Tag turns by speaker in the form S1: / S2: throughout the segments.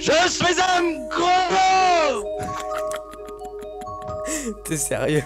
S1: Je suis un gros T'es sérieux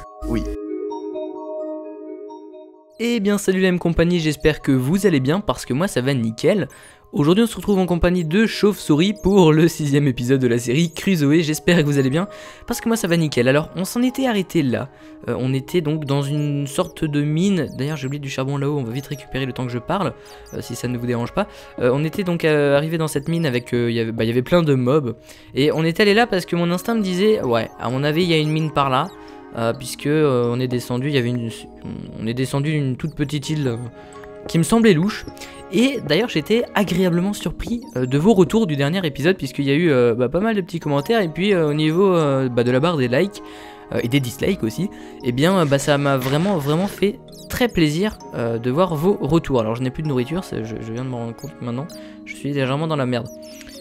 S1: eh bien salut la même compagnie, j'espère que vous allez bien parce que moi ça va nickel. Aujourd'hui on se retrouve en compagnie de Chauve-souris pour le sixième épisode de la série Crusoe, j'espère que vous allez bien parce que moi ça va nickel. Alors on s'en était arrêté là, euh, on était donc dans une sorte de mine, d'ailleurs j'ai oublié du charbon là-haut, on va vite récupérer le temps que je parle, euh, si ça ne vous dérange pas. Euh, on était donc arrivé dans cette mine avec, il y, bah, y avait plein de mobs et on est allé là parce que mon instinct me disait, ouais, mon avis il y a une mine par là puisqu'on ah, puisque euh, on est descendu, il y avait une, on est descendu d'une toute petite île euh, qui me semblait louche. Et d'ailleurs, j'étais agréablement surpris euh, de vos retours du dernier épisode, puisqu'il y a eu bah, pas mal de petits commentaires. Et puis, au niveau bah, de la barre des likes, euh, et des dislikes aussi, et eh bien bah, ça m'a vraiment vraiment fait très plaisir euh, de voir vos retours. Alors je n'ai plus de nourriture, je, viens de me rendre compte maintenant, je suis légèrement dans la merde.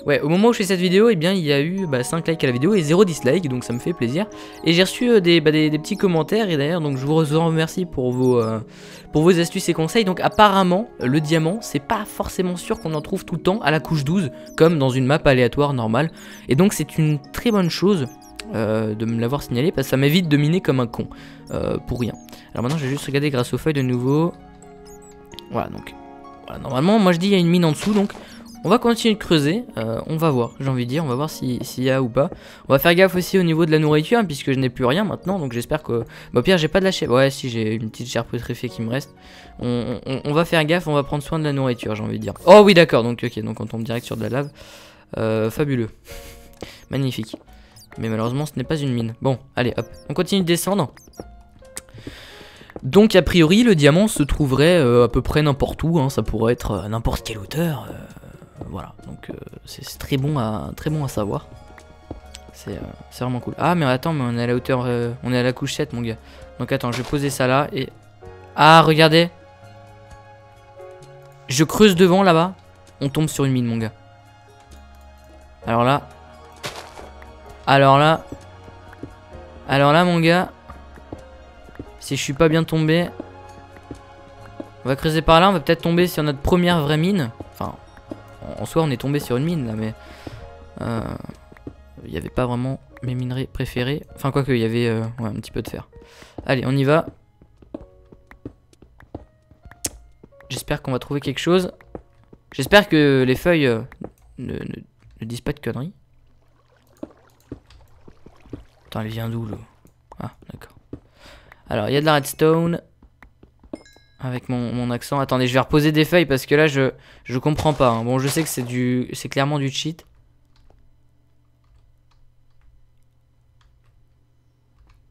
S1: Ouais, au moment où je fais cette vidéo, eh bien, il y a eu 5 bah, likes à la vidéo et 0 dislike, donc ça me fait plaisir. Et j'ai reçu euh, bah, des, petits commentaires, et d'ailleurs, donc je vous remercie pour vos, pour vos astuces et conseils. Donc apparemment, le diamant, c'est pas forcément sûr qu'on en trouve tout le temps à la couche 12, comme dans une map aléatoire normale. Et donc c'est une très bonne chose euh, de me l'avoir signalé parce que ça m'évite de miner comme un con euh, pour rien. Alors maintenant, je vais juste regarder grâce aux feuilles de nouveau. Voilà, donc normalement, moi je dis il y a une mine en dessous donc. On va continuer de creuser, euh, on va voir, j'ai envie de dire, on va voir s'il y a ou pas. On va faire gaffe aussi au niveau de la nourriture, hein, puisque je n'ai plus rien maintenant, donc j'espère que... Bah pire, j'ai pas de la chair... Ouais, si, j'ai une petite chair putréfiée qui me reste. On, va faire gaffe, on va prendre soin de la nourriture, j'ai envie de dire. Oh oui, d'accord, donc ok, donc on tombe direct sur de la lave. fabuleux. Magnifique. Mais malheureusement, ce n'est pas une mine. Bon, allez, hop, on continue de descendre. Donc, a priori, le diamant se trouverait euh, à peu près n'importe où. Hein. Ça pourrait être à euh, n'importe quelle hauteur. Euh, voilà, donc c'est très, bon à, très bon à savoir. C'est vraiment cool. Ah, mais attends, mais on est à la hauteur... on est à la couche mon gars. Donc, attends, je vais poser ça là et... Ah, regardez Je creuse devant, là-bas. On tombe sur une mine, mon gars. Alors là, alors là... Alors là, mon gars... Si je suis pas bien tombé... On va creuser par là, on va peut-être tomber sur notre première vraie mine. Enfin, en soi, on est tombé sur une mine, là, mais... Euh, il y n'y avait pas vraiment mes minerais préférés. Enfin, quoique, il y avait euh, un petit peu de fer. Allez, on y va. J'espère qu'on va trouver quelque chose. J'espère que les feuilles euh, ne disent pas de conneries. Attends, elle vient d'où Ah, d'accord. Alors, il y a de la redstone. Avec mon, accent. Attendez, je vais reposer des feuilles parce que là, je, je comprends pas. Hein. Bon, je sais que c'est du c'est clairement du cheat.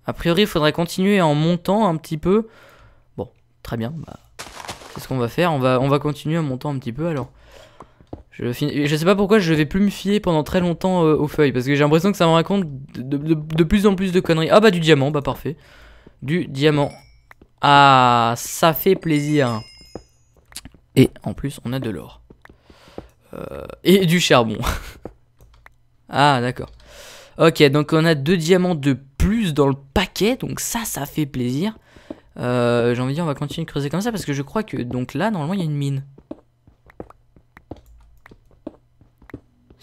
S1: A priori, il faudrait continuer en montant un petit peu. Bon, très bien. Bah, c'est ce qu'on va faire. On va, on va continuer en montant un petit peu alors. Je, sais pas pourquoi je vais plus me fier pendant très longtemps euh, aux feuilles, parce que j'ai l'impression que ça me raconte de, plus en plus de conneries. Ah bah du diamant, bah parfait. Du diamant. Ah, ça fait plaisir. Et en plus, on a de l'or. Euh, et du charbon. ah, d'accord. Ok, donc on a deux diamants de plus dans le paquet, donc ça, ça fait plaisir. Euh, j'ai envie de dire, on va continuer de creuser comme ça, parce que je crois que donc là, normalement, il y a une mine.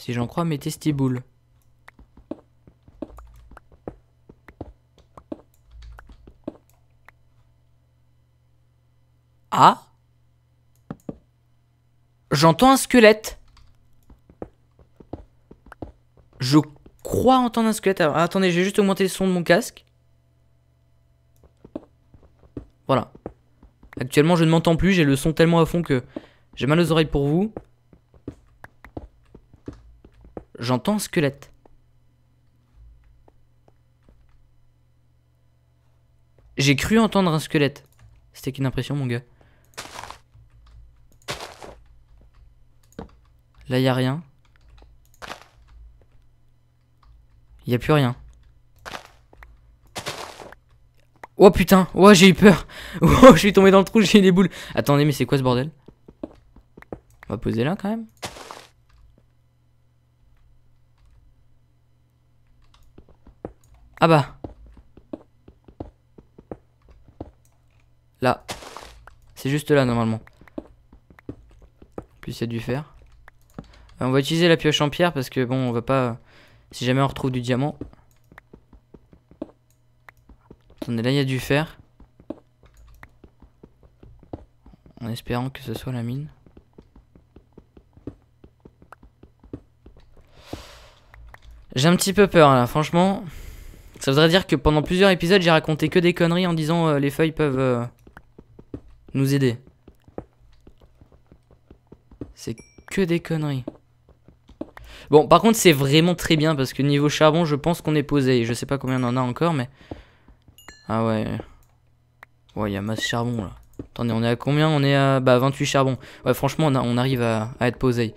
S1: si j'en crois mes testibules. Ah J'entends un squelette. Je crois entendre un squelette. Ah, attendez, attendez, vais juste augmenter le son de mon casque. Voilà. Actuellement, je ne m'entends plus. J'ai le son tellement à fond que j'ai mal aux oreilles pour vous. J'entends squelette. J'ai cru entendre un squelette. C'était qu'une impression, mon gars. Là, y a rien. Y a plus rien. Oh putain, oh j'ai eu peur. Oh, je suis tombé dans le trou, j'ai eu des boules. Attendez, mais c'est quoi ce bordel On va poser là quand même. Ah bah. Là. C'est juste là, normalement. En plus, il y a du fer. Euh, on va utiliser la pioche en pierre parce que, bon, on va pas... Si jamais on retrouve du diamant. Attendez, là, il y a du fer. En espérant que ce soit la mine. J'ai un petit peu peur, là, franchement... Ça voudrait dire que pendant plusieurs épisodes, j'ai raconté que des conneries en disant euh, les feuilles peuvent euh, nous aider. C'est que des conneries. Bon, par contre, c'est vraiment très bien parce que niveau charbon, je pense qu'on est posé. Je sais pas combien on en a encore, mais... Ah ouais. Ouais, il y a masse charbon là. Attendez, on est à combien On est à bah, 28 charbons. Ouais, franchement, on, arrive à, à être posé.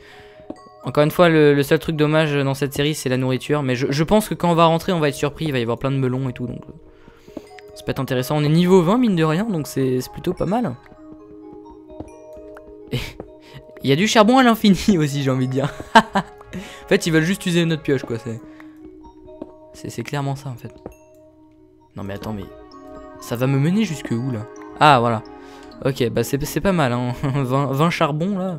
S1: Encore une fois, le, seul truc dommage dans cette série, c'est la nourriture. Mais je, pense que quand on va rentrer, on va être surpris. Il va y avoir plein de melons et tout. Donc, ça peut être intéressant. On est niveau 20, mine de rien. Donc, c'est plutôt pas mal. Il y a du charbon à l'infini aussi, j'ai envie de dire. en fait, ils veulent juste user notre pioche, quoi. C'est clairement ça, en fait. Non, mais attends, mais... Ça va me mener jusque où, là Ah, voilà. Ok, bah c'est pas mal, hein. 20 charbons, là.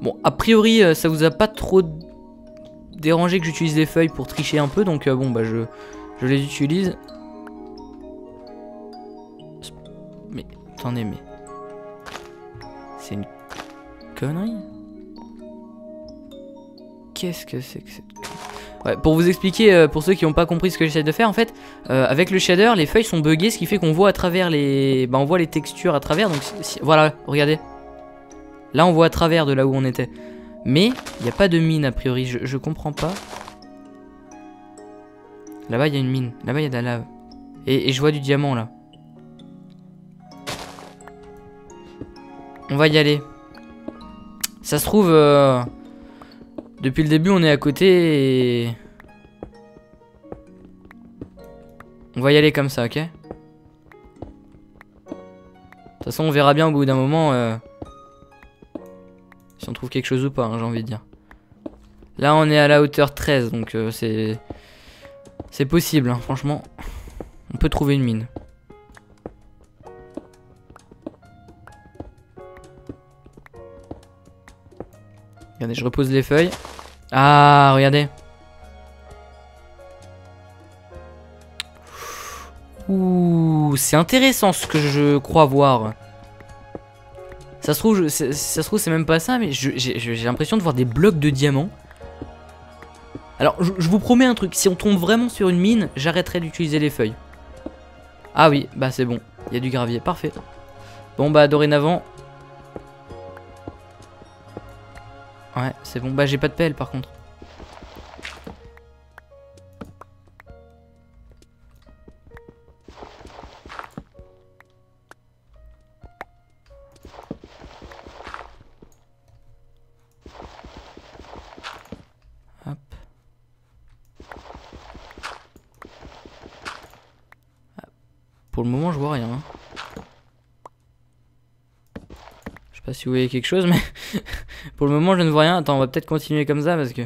S1: Bon, a priori, euh, ça vous a pas trop dérangé que j'utilise des feuilles pour tricher un peu, donc euh, bon, bah je, je les utilise. Mais, attendez, mais... C'est une connerie Qu'est-ce que c'est que cette Ouais, pour vous expliquer, euh, pour ceux qui n'ont pas compris ce que j'essaie de faire, en fait, avec le shader, les feuilles sont buggées, ce qui fait qu'on voit à travers les... Bah, on voit les textures à travers, donc... Si... Voilà, regardez. Là, on voit à travers de là où on était. Mais il n'y a pas de mine a priori, je, comprends pas. Là-bas, il y a une mine. Là-bas, il y a de la lave. Et, je vois du diamant là. On va y aller. Ça se trouve, euh, depuis le début, on est à côté et... On va y aller comme ça, ok De toute façon, on verra bien au bout d'un moment... Euh, on trouve quelque chose ou pas, hein, j'ai envie de dire. Là, on est à la hauteur 13, donc euh, c'est... C'est possible, hein, franchement. On peut trouver une mine. Regardez, je repose les feuilles. Ah, regardez. Ouh, c'est intéressant ce que je crois voir. Ça se trouve, ça, se trouve, c'est même pas ça, mais j'ai l'impression de voir des blocs de diamants. Alors, je, vous promets un truc, si on tombe vraiment sur une mine, j'arrêterai d'utiliser les feuilles. Ah oui, bah c'est bon, il y a du gravier, parfait. Bon bah dorénavant... Ouais, c'est bon, bah j'ai pas de pelle par contre. si vous voyez quelque chose, mais pour le moment, je ne vois rien. Attends, on va peut-être continuer comme ça parce que...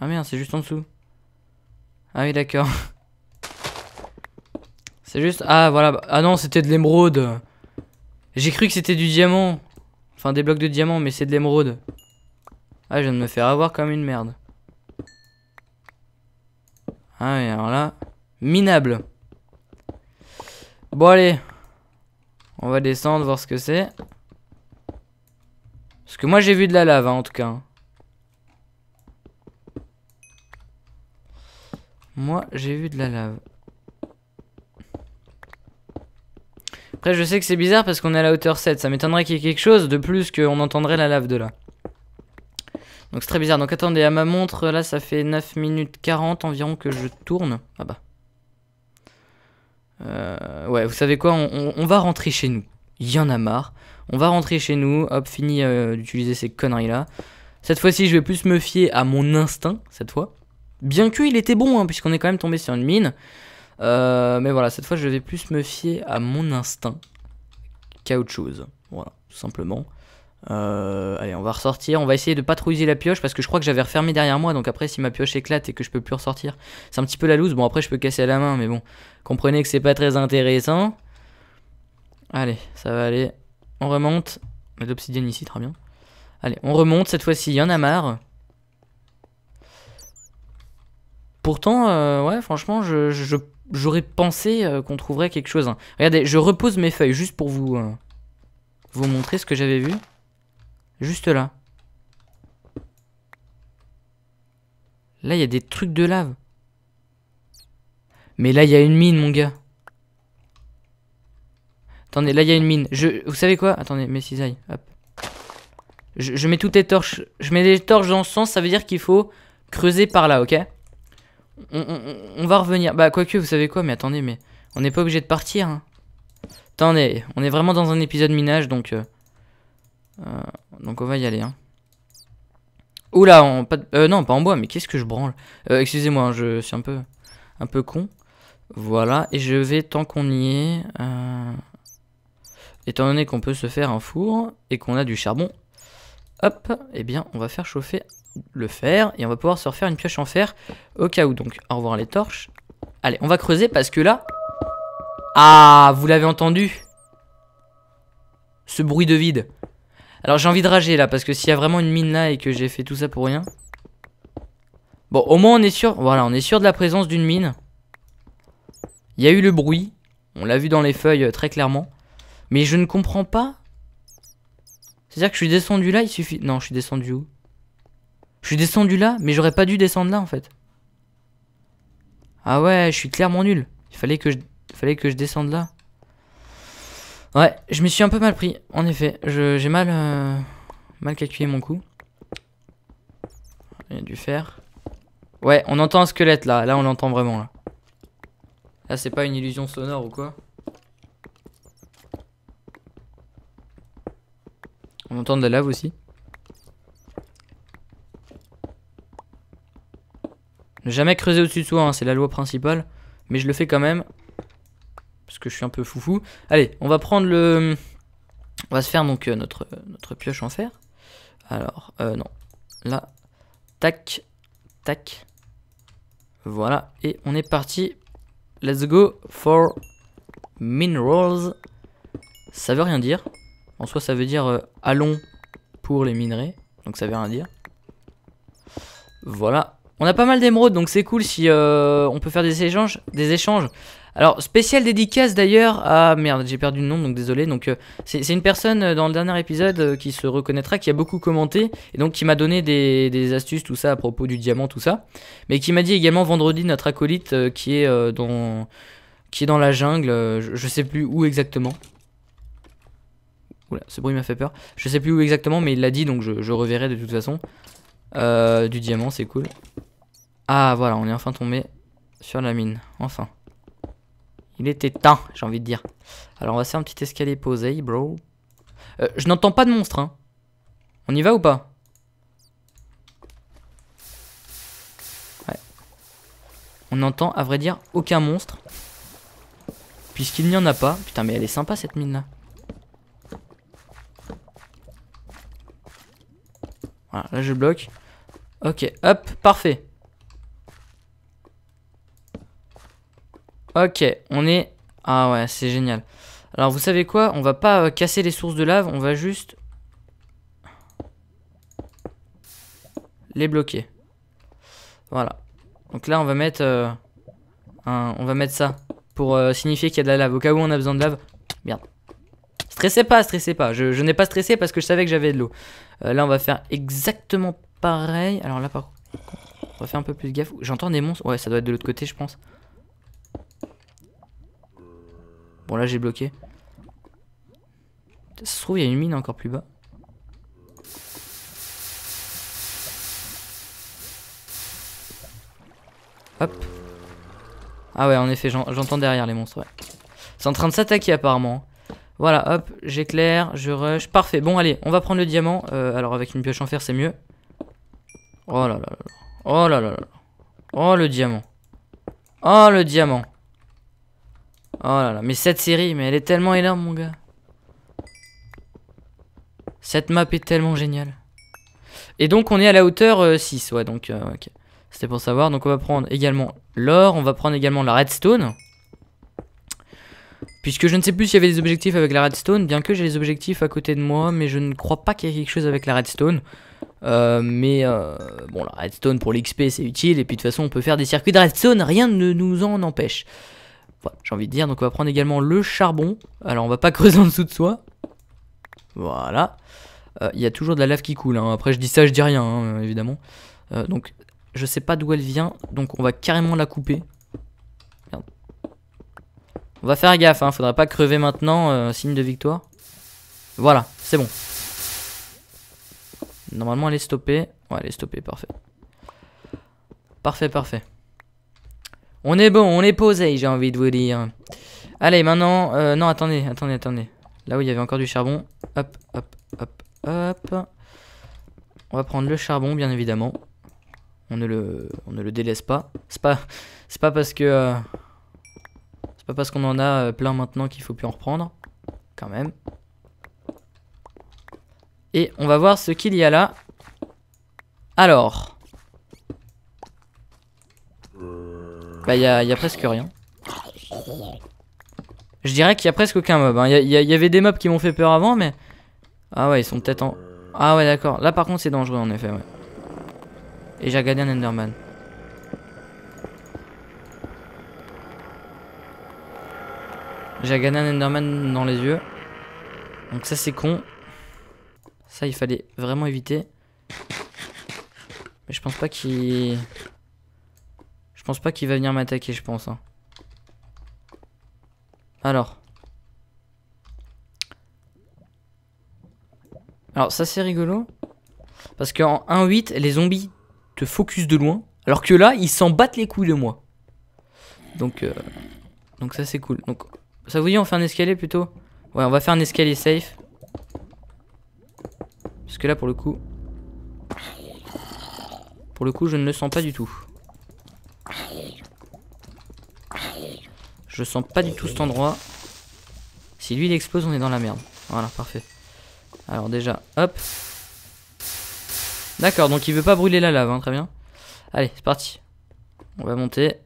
S1: Ah merde, c'est juste en dessous. Ah oui, d'accord. C'est juste... Ah, voilà. Ah non, c'était de l'émeraude. J'ai cru que c'était du diamant. Enfin, des blocs de diamants, mais c'est de l'émeraude. Ah, je viens de me faire avoir comme une merde. Ah, et alors là... Minable. Bon, allez. On va descendre, voir ce que c'est. Parce que moi, j'ai vu de la lave, hein, en tout cas. Moi, j'ai vu de la lave. Après, je sais que c'est bizarre parce qu'on est à la hauteur 7. Ça m'étonnerait qu'il y ait quelque chose de plus qu'on entendrait la lave de là. Donc c'est très bizarre. Donc attendez, à ma montre, là, ça fait 9 minutes 40 environ que je tourne. Ah bah. Euh, ouais, vous savez quoi on, va rentrer chez nous. Il y en a marre. On va rentrer chez nous. Hop, fini euh, d'utiliser ces conneries-là. Cette fois-ci, je vais plus me fier à mon instinct, cette fois. Bien il était bon, hein, puisqu'on est quand même tombé sur une mine. Euh, mais voilà, cette fois, je vais plus me fier à mon instinct qu'à autre chose. Voilà, tout simplement. Euh, allez, on va ressortir. On va essayer de pas la pioche parce que je crois que j'avais refermé derrière moi. Donc après, si ma pioche éclate et que je peux plus ressortir, c'est un petit peu la loose. Bon, après, je peux casser à la main, mais bon, comprenez que c'est pas très intéressant. Allez, ça va aller. On remonte. On l'obsidienne ici, très bien. Allez, on remonte. Cette fois-ci, il y en a marre. Pourtant, euh, ouais, franchement, je j'aurais pensé euh, qu'on trouverait quelque chose. Hein. Regardez, je repose mes feuilles juste pour vous, euh, vous montrer ce que j'avais vu. Juste là. Là, il y a des trucs de lave. Mais là, il y a une mine, mon gars. Attendez, là, il y a une mine. Je, vous savez quoi Attendez, mes cisailles. Hop. Je, je, mets toutes les torches. Je mets les torches dans ce sens, ça veut dire qu'il faut creuser par là, ok on, va revenir. Bah, quoique, vous savez quoi, mais attendez, mais on n'est pas obligé de partir. Hein. Attendez, on est vraiment dans un épisode minage, donc... Euh, euh, donc on va y aller. Hein. Oula, on, euh, non, pas en bois, mais qu'est-ce que je branle Excusez-moi, hein, je suis un peu, un peu con. Voilà, et je vais, tant qu'on y est... Étant donné qu'on peut se faire un four et qu'on a du charbon, hop, eh bien, on va faire chauffer le fer et on va pouvoir se refaire une pioche en fer au cas où. Donc, au revoir les torches. Allez, on va creuser parce que là... Ah, vous l'avez entendu Ce bruit de vide. Alors, j'ai envie de rager là parce que s'il y a vraiment une mine là et que j'ai fait tout ça pour rien... Bon, au moins on est sûr, voilà, on est sûr de la présence d'une mine. Il y a eu le bruit, on l'a vu dans les feuilles euh, très clairement. Mais je ne comprends pas c'est-à-dire que je suis descendu là, il suffit... Non, je suis descendu où Je suis descendu là, mais j'aurais pas dû descendre là, en fait. Ah ouais, je suis clairement nul. Il fallait que je, fallait que je descende là. Ouais, je me suis un peu mal pris, en effet. J'ai mal, euh, mal calculé mon coup. Il y a du fer. Ouais, on entend un squelette là. Là, on l'entend vraiment. Là, là c'est pas une illusion sonore ou quoi On entend de la lave aussi. Ne jamais creuser au-dessus de soi, hein, c'est la loi principale. Mais je le fais quand même. Parce que je suis un peu foufou. Allez, on va prendre le... On va se faire donc euh, notre, notre pioche en fer. Alors, euh, non. Là, tac, tac. Voilà, et on est parti. Let's go for minerals. Ça veut rien dire. En soi, ça veut dire euh, allons pour les minerais. Donc ça veut rien dire. Voilà. On a pas mal d'émeraudes, donc c'est cool si euh, on peut faire des échanges. Des échanges. Alors, spécial dédicace d'ailleurs à... Merde, j'ai perdu le nom, donc désolé. Donc, euh, c'est une personne dans le dernier épisode qui se reconnaîtra, qui a beaucoup commenté, et donc qui m'a donné des, astuces, tout ça, à propos du diamant, tout ça. Mais qui m'a dit également vendredi, notre acolyte, qui, est, dans, qui est dans la jungle, je, je, sais plus où exactement ce bruit m'a fait peur. Je sais plus où exactement, mais il l'a dit, donc je, reverrai de toute façon. Euh, du diamant, c'est cool. Ah, voilà, on est enfin tombé sur la mine. Enfin. Il était temps, j'ai envie de dire. Alors, on va faire un petit escalier posé, bro. Euh, je n'entends pas de monstre, hein. On y va ou pas Ouais. On n'entend, à vrai dire, aucun monstre. Puisqu'il n'y en a pas. Putain, mais elle est sympa, cette mine-là. Voilà, là je bloque. Ok, hop, parfait. Ok, on est... Ah ouais, c'est génial. Alors vous savez quoi On va pas euh, casser les sources de lave, on va juste... Les bloquer. Voilà. Donc là on va mettre... Euh, on va mettre ça. Pour euh, signifier qu'il y a de la lave. Au cas où on a besoin de lave. Merde. Stressez pas, stressez pas. je n'ai pas stressé parce que je savais que j'avais de l'eau. Euh, là, on va faire exactement pareil. Alors là, par contre, on va faire un peu plus de gaffe. J'entends des monstres. Ouais, ça doit être de l'autre côté, je pense. Bon, là, j'ai bloqué. Ça se trouve, il y a une mine encore plus bas. Hop. Ah ouais, en effet, j'entends derrière les monstres, ouais. C'est en train de s'attaquer apparemment. Voilà, hop, j'éclaire, je rush. Parfait, bon, allez, on va prendre le diamant. Euh, alors, avec une pioche en fer, c'est mieux. Oh là là là. Oh là là là. Oh, le diamant. Oh, le diamant. Oh là là. Mais cette série, mais elle est tellement énorme, mon gars. Cette map est tellement géniale. Et donc, on est à la hauteur 6. Euh, ouais, donc, euh, ok. C'était pour savoir. Donc, on va prendre également l'or. On va prendre également la redstone. Puisque je ne sais plus s'il y avait des objectifs avec la redstone, bien que j'ai les objectifs à côté de moi, mais je ne crois pas qu'il y ait quelque chose avec la redstone. Euh, mais euh, bon, la redstone pour l'XP c'est utile, et puis de toute façon on peut faire des circuits de redstone, rien ne nous en empêche. Voilà, j'ai envie de dire, donc on va prendre également le charbon. Alors on va pas creuser en dessous de soi. Voilà. Euh, il y a toujours de la lave qui coule, hein. après je dis ça, je dis rien, hein, évidemment. donc je sais pas d'où elle vient, donc on va carrément la couper. On va faire gaffe, hein, faudra pas crever maintenant, euh, signe de victoire. Voilà, c'est bon. Normalement elle est stoppée. Ouais, elle est stoppée, parfait. Parfait, parfait. On est bon, on est posé, j'ai envie de vous dire. Allez, maintenant... Euh, non, attendez, attendez, attendez. Là où il y avait encore du charbon. Hop, hop, hop, hop. On va prendre le charbon, bien évidemment. On ne le, ne le délaisse pas. C'est pas, pas parce que... Euh, c'est pas parce qu'on en a euh, plein maintenant qu'il faut plus en reprendre. Quand même. Et on va voir ce qu'il y a là. Alors. Bah, il y, a, presque rien. Je dirais qu'il y a presque aucun mob. Il hein. y, y, avait des mobs qui m'ont fait peur avant, mais... Ah ouais, ils sont peut-être en... Ah ouais, d'accord. Là, par contre, c'est dangereux, en effet, Et j'ai regardé un Enderman. J'ai gagné un Enderman dans les yeux. Donc ça c'est con. Ça il fallait vraiment éviter. Mais je pense pas qu'il... Je pense pas qu'il va venir m'attaquer je pense. Hein. Alors. Alors ça c'est rigolo. Parce qu'en 1-8 les zombies te focus de loin. Alors que là ils s'en battent les couilles de moi. Donc, euh, Donc ça c'est cool. Donc ça vous dit, on fait un escalier plutôt Ouais, on va faire un escalier safe. Parce que là, pour le coup... Pour le coup, je ne le sens pas du tout. Je sens pas du tout cet endroit. Si lui, il explose, on est dans la merde. Voilà, parfait. Alors déjà, hop. D'accord, donc il veut pas brûler la lave, hein, très bien. Allez, c'est parti. On va monter.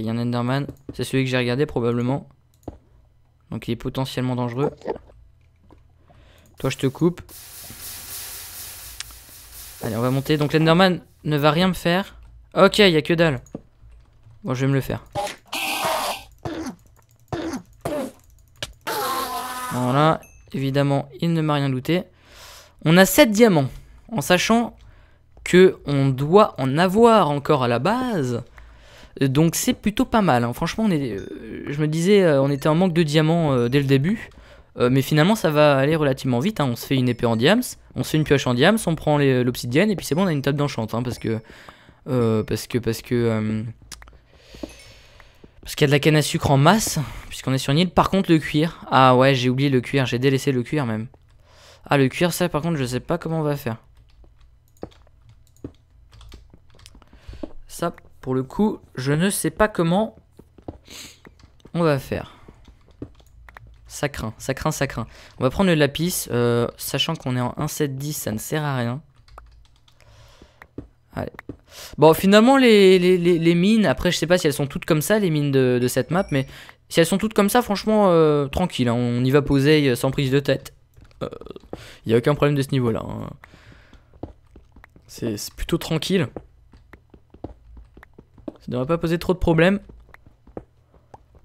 S1: il y a un Enderman. C'est celui que j'ai regardé probablement. Donc il est potentiellement dangereux. Toi, je te coupe. Allez, on va monter. Donc l'Enderman ne va rien me faire. Ok, il y a que dalle. Bon, je vais me le faire. Voilà, évidemment, il ne m'a rien douté, On a 7 diamants, en sachant que on doit en avoir encore à la base donc c'est plutôt pas mal. Hein. Franchement, on est, euh, je me disais, euh, on était en manque de diamants euh, dès le début. mais finalement, ça va aller relativement vite. Hein. On se fait une épée en diams, on se fait une pioche en diams, on prend l'obsidienne, et puis c'est bon, on a une table d'enchant. Hein, parce que. parce que. Parce que. Parce qu'il y a de la canne à sucre en masse, puisqu'on est sur une île. Par contre, le cuir. Ah ouais, j'ai oublié le cuir, j'ai délaissé le cuir même. Ah, le cuir, ça par contre, je sais pas comment on va faire. Ça, pour le coup, je ne sais pas comment on va faire. Ça craint, ça craint, ça craint. On va prendre le lapis, euh, sachant qu'on est en 1 10 ça ne sert à rien. Allez. Bon, finalement, les, mines, après, je sais pas si elles sont toutes comme ça, les mines de, cette map, mais si elles sont toutes comme ça, franchement, euh, tranquille, hein. on y va poser euh, sans prise de tête. Il n'y a aucun problème de ce niveau-là. Hein. C'est plutôt tranquille. Ça devrait pas poser trop de problèmes.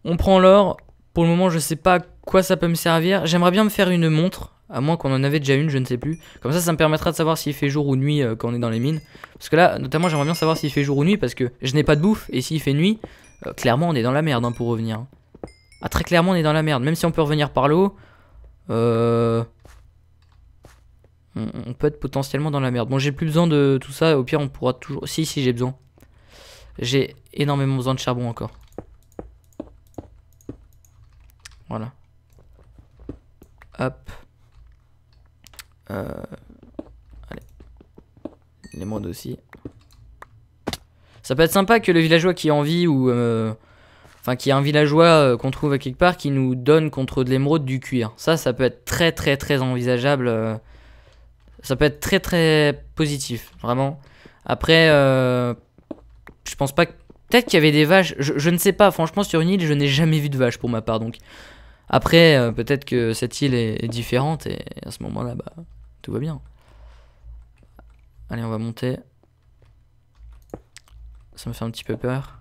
S1: On prend l'or. Pour le moment, je sais pas quoi ça peut me servir. J'aimerais bien me faire une montre. À moins qu'on en avait déjà une, je ne sais plus. Comme ça, ça me permettra de savoir s'il fait jour ou nuit euh, quand on est dans les mines. Parce que là, notamment, j'aimerais bien savoir s'il fait jour ou nuit parce que je n'ai pas de bouffe. Et s'il fait nuit, euh, clairement, on est dans la merde hein, pour revenir. Hein. Ah, très clairement, on est dans la merde. Même si on peut revenir par l'eau, euh, on peut être potentiellement dans la merde. Bon, j'ai plus besoin de tout ça. Au pire, on pourra toujours... Si, si, j'ai besoin. J'ai énormément besoin de charbon encore. Voilà. Hop. Euh, allez. Les aussi. Ça peut être sympa que le villageois qui a envie ou... Euh, enfin, qu'il y a un villageois euh, qu'on trouve à quelque part qui nous donne contre de l'émeraude du cuir. Ça, ça peut être très très très envisageable. ça peut être très très positif, vraiment. Après je pense pas que... Peut-être qu'il y avait des vaches, je, ne sais pas, franchement sur une île je n'ai jamais vu de vaches pour ma part donc. Après euh, peut-être que cette île est, différente et à ce moment là bah tout va bien. Allez on va monter. Ça me fait un petit peu peur.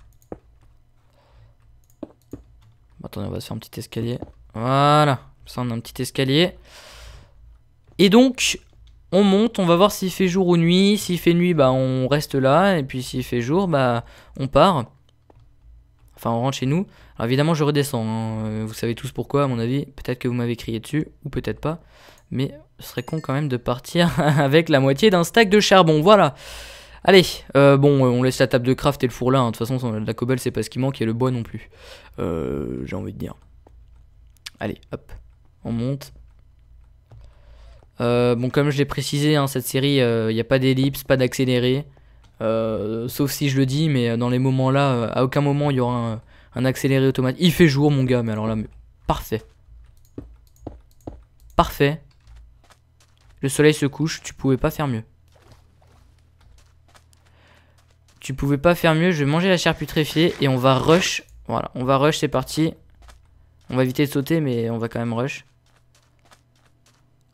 S1: attendez on va se faire un petit escalier. Voilà, ça on a un petit escalier. Et donc on monte, on va voir s'il fait jour ou nuit. S'il fait nuit, bah on reste là. Et puis s'il fait jour, bah on part. Enfin, on rentre chez nous. Alors évidemment, je redescends. Hein. Euh, vous savez tous pourquoi, à mon avis. Peut-être que vous m'avez crié dessus, ou peut-être pas. Mais ce serait con quand même de partir avec la moitié d'un stack de charbon. Voilà. Allez, euh, bon, euh, on laisse la table de craft et le four là. Hein. De toute façon, la cobble, c'est pas ce qui manque et le bois non plus. J'ai envie de dire. Allez, hop. On monte. Euh, bon, comme je l'ai précisé, hein, cette série, euh, il n'y a pas d'ellipse, pas d'accéléré. Euh, sauf si je le dis, mais dans les moments-là, à aucun moment il y aura un, accéléré automatique. Il fait jour, mon gars, mais alors là, parfait. Parfait. Le soleil se couche, tu pouvais pas faire mieux. Tu pouvais pas faire mieux, je vais manger la chair putréfiée et on va rush. Voilà, on va rush, c'est parti. On va éviter de sauter, mais on va quand même rush.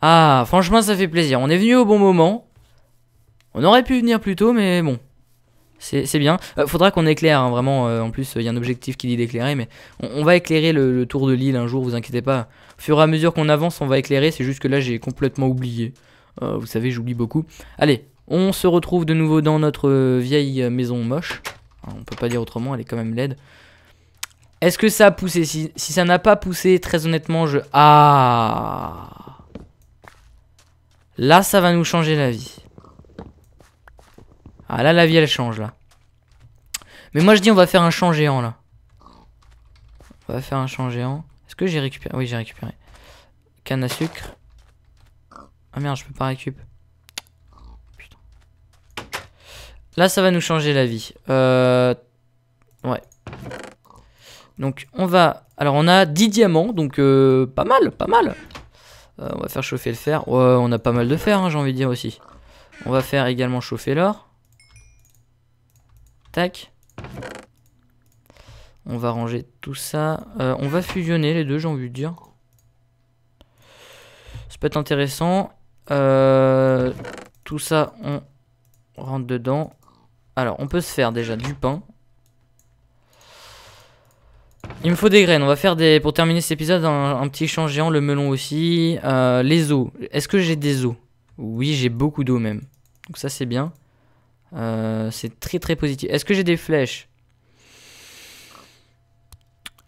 S1: Ah, franchement, ça fait plaisir. On est venu au bon moment. On aurait pu venir plus tôt, mais bon. C'est bien. Euh, faudra qu'on éclaire, hein, vraiment. Euh, en plus, euh, il y a un objectif qui dit d'éclairer, mais on, va éclairer le, tour de l'île un jour, vous inquiétez pas. Au fur et à mesure qu'on avance, on va éclairer. C'est juste que là, j'ai complètement oublié. vous savez, j'oublie beaucoup. Allez, on se retrouve de nouveau dans notre vieille maison moche. Hein, on peut pas dire autrement, elle est quand même laide. Est-ce que ça a poussé si, si ça n'a pas poussé, très honnêtement, je... Ah Là, ça va nous changer la vie. Ah, là, la vie, elle change, là. Mais moi, je dis, on va faire un champ géant, là. On va faire un champ géant. Est-ce que j'ai récupéré Oui, j'ai récupéré. Canne à sucre. Ah merde, je peux pas récup. Putain. Là, ça va nous changer la vie. Euh... Ouais. Donc, on va... Alors, on a 10 diamants, donc euh, pas mal, pas mal. Euh, on va faire chauffer le fer. on a pas mal de fer, hein, j'ai envie de dire aussi. On va faire également chauffer l'or. Tac. On va ranger tout ça. Euh, on va fusionner les deux, j'ai envie de dire. Ça peut être intéressant. Euh, tout ça, on rentre dedans. Alors, on peut se faire déjà du pain. Il me faut des graines. On va faire des. Pour terminer cet épisode, un, petit champ géant, le melon aussi. Euh, les os. Est-ce que j'ai des os Oui, j'ai beaucoup d'eau même. Donc ça, c'est bien. Euh, c'est très très positif. Est-ce que j'ai des flèches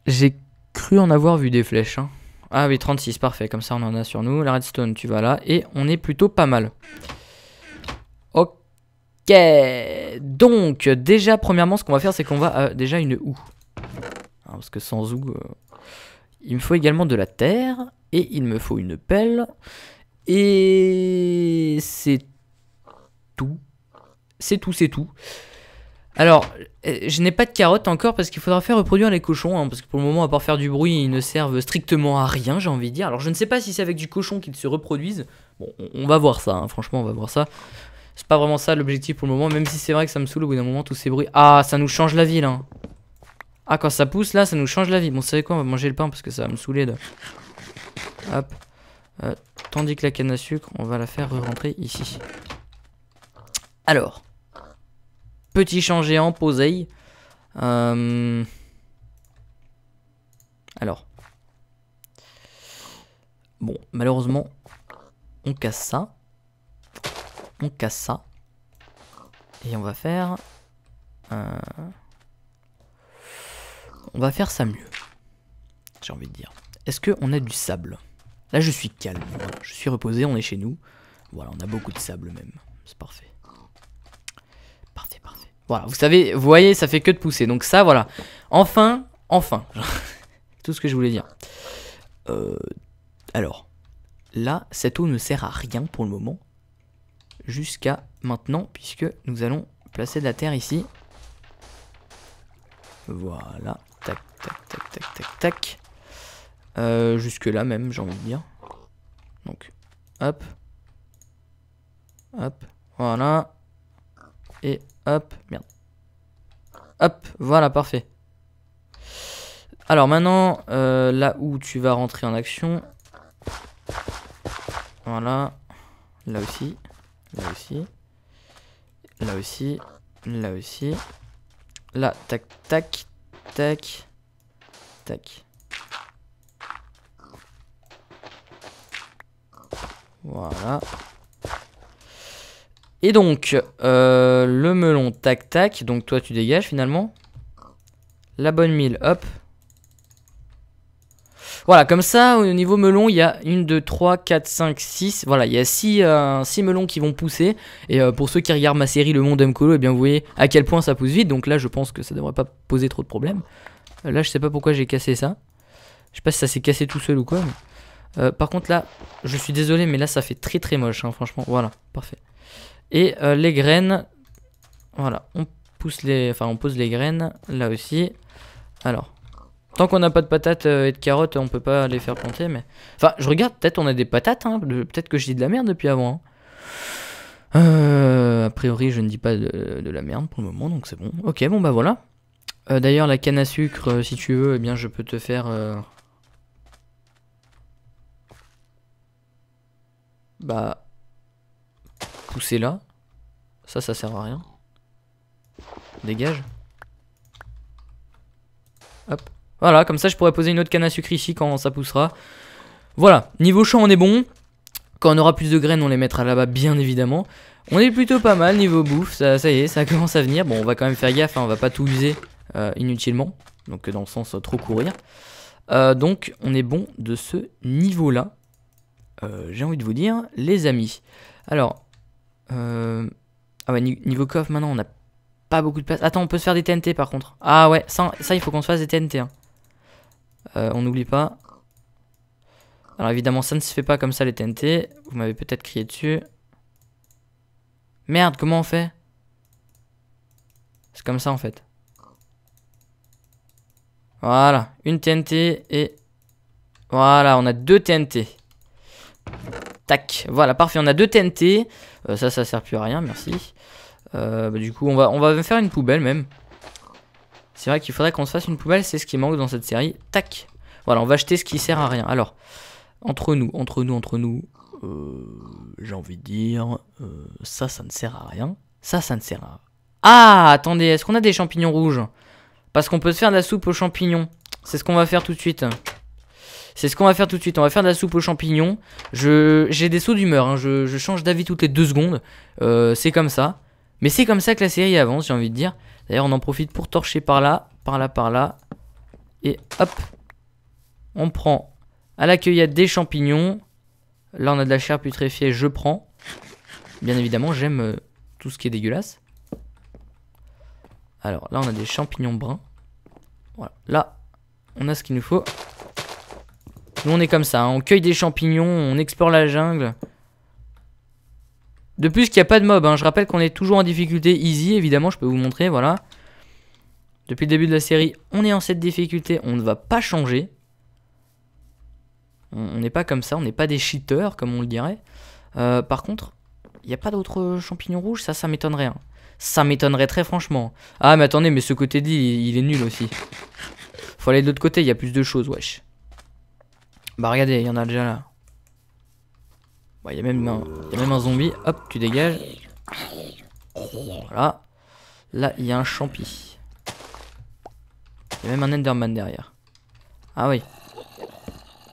S1: J'ai cru en avoir vu des flèches. Hein. Ah oui, 36, parfait. Comme ça, on en a sur nous. La redstone, tu vas là. Et on est plutôt pas mal. Ok. Donc, déjà, premièrement, ce qu'on va faire, c'est qu'on va... Euh, déjà, une houe. Hein, parce que sans ou, euh, il me faut également de la terre, et il me faut une pelle, et c'est tout. C'est tout, c'est tout. Alors, euh, je n'ai pas de carottes encore parce qu'il faudra faire reproduire les cochons, hein, parce que pour le moment, à part faire du bruit, ils ne servent strictement à rien, j'ai envie de dire. Alors, je ne sais pas si c'est avec du cochon qu'ils se reproduisent. Bon, on va voir ça, hein, franchement, on va voir ça. C'est pas vraiment ça l'objectif pour le moment, même si c'est vrai que ça me saoule au bout d'un moment, tous ces bruits. Ah, ça nous change la ville, hein. Ah, quand ça pousse, là, ça nous change la vie. Bon, vous savez quoi, on va manger le pain parce que ça va me saouler de... Hop. Euh, tandis que la canne à sucre, on va la faire rentrer ici. Alors. Petit changé en poseille. Euh... Alors. Bon, malheureusement, on casse ça. On casse ça. Et on va faire... Euh... On va faire ça mieux. J'ai envie de dire. Est-ce qu'on a du sable Là, je suis calme. Je suis reposé, on est chez nous. Voilà, on a beaucoup de sable même. C'est parfait. Parfait, parfait. Voilà, vous savez, vous voyez, ça fait que de pousser. Donc ça, voilà. Enfin, enfin. Tout ce que je voulais dire. Euh, alors, là, cette eau ne sert à rien pour le moment. Jusqu'à maintenant, puisque nous allons placer de la terre ici. Voilà. Tac, tac, tac, tac, tac, tac. Euh, jusque là même, j'ai envie de dire. Donc, hop. Hop, voilà. Et hop, merde. Hop, voilà, parfait. Alors maintenant, euh, là où tu vas rentrer en action. Voilà. Là aussi. Là aussi. Là aussi. Là aussi. Là, tac, tac, Tac. Tac. Voilà. Et donc, euh, le melon, tac, tac. Donc, toi, tu dégages, finalement. La bonne mille, hop. Voilà, comme ça, au niveau melon, il y a une, 2, 3, 4, 5, 6. Voilà, il y a 6, euh, melons qui vont pousser. Et euh, pour ceux qui regardent ma série Le Monde M'Colo, eh bien vous voyez à quel point ça pousse vite. Donc là, je pense que ça devrait pas poser trop de problèmes. Euh, là, je sais pas pourquoi j'ai cassé ça. Je sais pas si ça s'est cassé tout seul ou quoi. par contre, là, je suis désolé, mais là, ça fait très très moche, hein, franchement. Voilà, parfait. Et les graines, voilà, on pousse les, enfin, on pose les graines là aussi. Alors, Tant qu'on n'a pas de patates euh, et de carottes, on peut pas les faire planter, mais... Enfin, je regarde, peut-être on a des patates, hein. peut-être que je dis de la merde depuis avant. Hein. Euh, a priori, je ne dis pas de, la merde pour le moment, donc c'est bon. Ok, bon bah voilà. Euh, d'ailleurs, la canne à sucre, si tu veux, eh bien, je peux te faire... Bah... Pousser là. Ça, ça sert à rien. Dégage. Voilà, comme ça je pourrais poser une autre canne à sucre ici quand ça poussera. Voilà, niveau champ on est bon. Quand on aura plus de graines, on les mettra là-bas, bien évidemment. On est plutôt pas mal niveau bouffe, ça, ça y est, ça commence à venir. Bon, on va quand même faire gaffe, hein, on va pas tout user euh, inutilement. Donc dans le sens euh, trop courir. Euh, donc on est bon de ce niveau-là. J'ai envie de vous dire, les amis. Alors, ah ouais, niveau coffre, maintenant on a pas beaucoup de place. Attends, on peut se faire des TNT par contre. Ah ouais, ça, ça il faut qu'on se fasse des TNT. Euh, on n'oublie pas. Alors évidemment, ça ne se fait pas comme ça les TNT. Vous m'avez peut-être crié dessus. Merde, comment on fait C'est comme ça en fait. Voilà, une TNT et... Voilà, on a deux TNT. Tac, voilà, parfait, on a deux TNT. Euh, ça, ça sert plus à rien, merci. Euh, bah, du coup, on va, on va faire une poubelle même. C'est vrai qu'il faudrait qu'on se fasse une poubelle, c'est ce qui manque dans cette série. Tac Voilà, on va acheter ce qui sert à rien. Alors, entre nous, entre nous, entre nous, euh, j'ai envie de dire, euh, ça, ça ne sert à rien. Ça, ça ne sert à... rien. Ah, attendez, est-ce qu'on a des champignons rouges Parce qu'on peut se faire de la soupe aux champignons. C'est ce qu'on va faire tout de suite. C'est ce qu'on va faire tout de suite. On va faire de la soupe aux champignons. J'ai des sauts d'humeur. Hein. Je... change d'avis toutes les deux secondes. Euh, c'est comme ça. Mais c'est comme ça que la série avance, j'ai envie de dire. D'ailleurs, on en profite pour torcher par là, par là, par là. Et hop, on prend. À la cueillette des champignons. Là, on a de la chair putréfiée, je prends. Bien évidemment, j'aime euh, tout ce qui est dégueulasse. Alors, là, on a des champignons bruns. Voilà. Là, on a ce qu'il nous faut. Nous, on est comme ça. Hein. On cueille des champignons, on explore la jungle. De plus, qu'il n'y a pas de mob. Hein. Je rappelle qu'on est toujours en difficulté easy, évidemment, je peux vous montrer, voilà. Depuis le début de la série, on est en cette difficulté, on ne va pas changer. On n'est pas comme ça, on n'est pas des cheaters, comme on le dirait. Euh, par contre, il n'y a pas d'autres champignons rouges, ça, ça m'étonnerait. Hein. Ça m'étonnerait très franchement. Ah, mais attendez, mais ce côté dit, il est nul aussi. Faut aller de l'autre côté, il y a plus de choses, wesh. Bah regardez, il y en a déjà là il bah, y, a même un zombie. Hop, tu dégages. Voilà. Là, il y a un champi. Il y a même un Enderman derrière. Ah oui.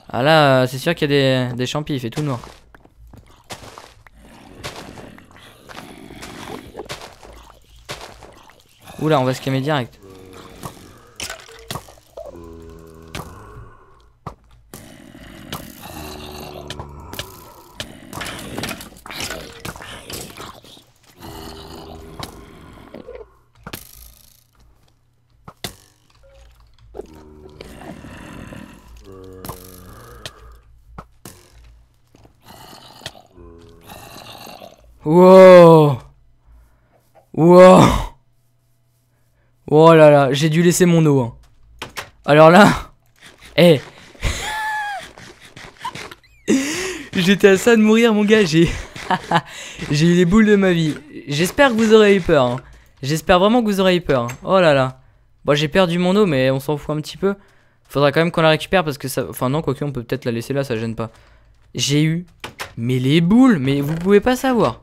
S1: Ah là, euh, c'est sûr qu'il y a des, des champis, il fait tout noir. Oula, on va se calmer direct. j'ai dû laisser mon eau. Hein. Alors là, Eh J'étais à ça de mourir, mon gars. J'ai eu les boules de ma vie. J'espère que vous aurez eu peur. Hein. J'espère vraiment que vous aurez eu peur. Hein. Oh là là. Bon, j'ai perdu mon eau, mais on s'en fout un petit peu. Faudra quand même qu'on la récupère parce que ça. Enfin, non, quoique, on peut peut-être la laisser là, ça gêne pas. J'ai eu. Mais les boules, mais vous pouvez pas savoir.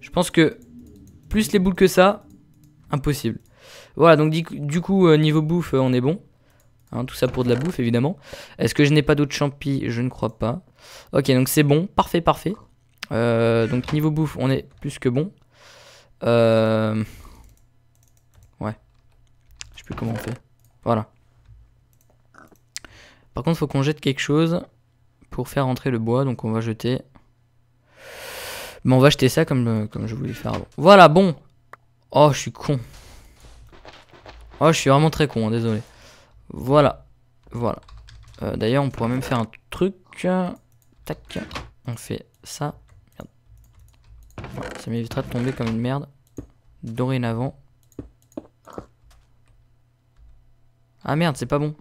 S1: Je pense que plus les boules que ça, impossible. Voilà, donc du coup, euh, niveau bouffe, euh, on est bon. Hein, tout ça pour de la bouffe, évidemment. Est-ce que je n'ai pas d'autres champis Je ne crois pas. Ok, donc c'est bon. Parfait, parfait. Euh, donc niveau bouffe, on est plus que bon. Ouais. Je sais plus comment on fait. Voilà. Par contre, faut qu'on jette quelque chose pour faire entrer le bois. Donc on va jeter... Mais on va jeter ça comme, comme je voulais faire avant. Voilà, bon. Oh, je suis con. Oh, je suis vraiment très con, hein, désolé. Voilà. Voilà. Euh, d'ailleurs, on pourrait même faire un truc. Euh, tac. On fait ça. Ça m'évitera de tomber comme une merde. Dorénavant. Ah merde, c'est pas bon.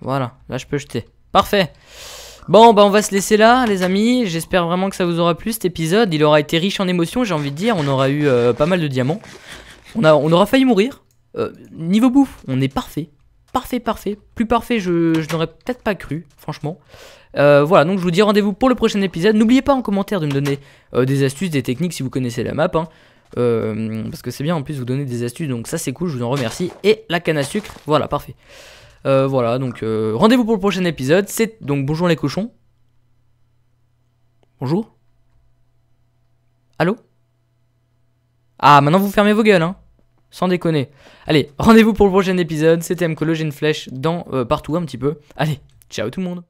S1: Voilà, là je peux jeter. Parfait. Bon, bah on va se laisser là, les amis. J'espère vraiment que ça vous aura plu cet épisode. Il aura été riche en émotions, j'ai envie de dire. On aura eu euh, pas mal de diamants. On, aura failli mourir. Euh, niveau bouffe, on est parfait. Parfait, parfait. Plus parfait, je, n'aurais peut-être pas cru, franchement. Euh, voilà, donc je vous dis rendez-vous pour le prochain épisode. N'oubliez pas en commentaire de me donner euh, des astuces, des techniques si vous connaissez la map. Hein. parce que c'est bien en plus vous donner des astuces, donc ça c'est cool, je vous en remercie. Et la canne à sucre, voilà, parfait. voilà, donc rendez-vous pour le prochain épisode. C'est donc bonjour les cochons. Bonjour. Allô ah, maintenant vous fermez vos gueules, hein. Sans déconner. Allez, rendez-vous pour le prochain épisode. C'était Mkolo, j'ai une flèche dans euh, partout un petit peu. Allez, ciao tout le monde.